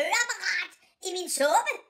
høreapparat i min suppe.